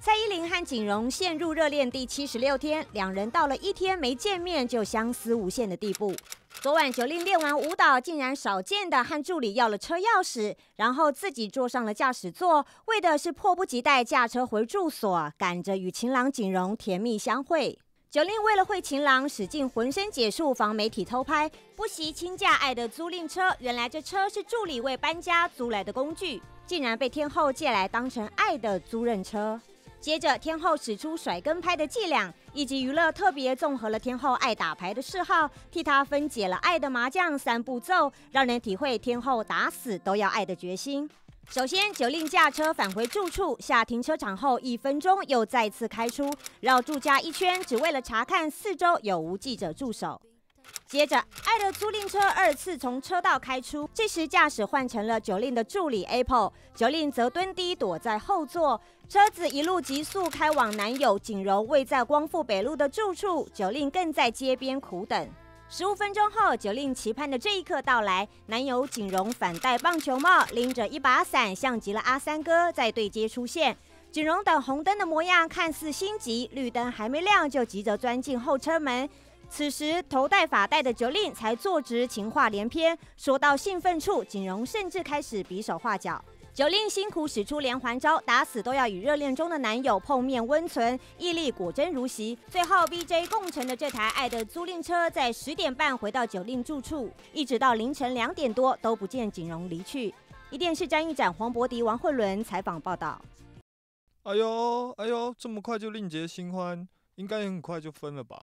蔡依林和景荣陷入热恋第七十六天，两人到了一天没见面就相思无限的地步。昨晚九令练完舞蹈，竟然少见的和助理要了车钥匙，然后自己坐上了驾驶座，为的是迫不及待驾车回住所，赶着与情郎景荣甜蜜相会。九令为了会情郎，使尽浑身解数防媒体偷拍，不惜倾价爱的租赁车。原来这车是助理为搬家租来的工具，竟然被天后借来当成爱的租赁车。接着，天后使出甩跟拍的伎俩，以及娱乐特别综合了天后爱打牌的嗜好，替她分解了爱的麻将三步骤，让人体会天后打死都要爱的决心。首先，九令驾车返回住处，下停车场后一分钟又再次开出，绕住家一圈，只为了查看四周有无记者驻守。接着，爱的租赁车二次从车道开出，这时驾驶换成了九令的助理 Apple，九令则蹲低躲在后座。车子一路急速开往男友景荣位在光复北路的住处，九令更在街边苦等。十五分钟后，九令期盼的这一刻到来，男友景荣反戴棒球帽，拎着一把伞，像极了阿三哥在对接出现。景荣等红灯的模样看似心急，绿灯还没亮就急着钻进后车门。此时头戴发带的九令才坐直，情话连篇，说到兴奋处，锦荣甚至开始比手画脚。九令辛苦使出连环招，打死都要与热恋中的男友碰面温存，毅力果真如昔。最后，B J 共乘的这台爱的租赁车在十点半回到九令住处，一直到凌晨两点多都不见锦荣离去。一电视张一展、黄博迪、王慧伦采访报道。哎呦哎呦，这么快就另结新欢，应该也很快就分了吧？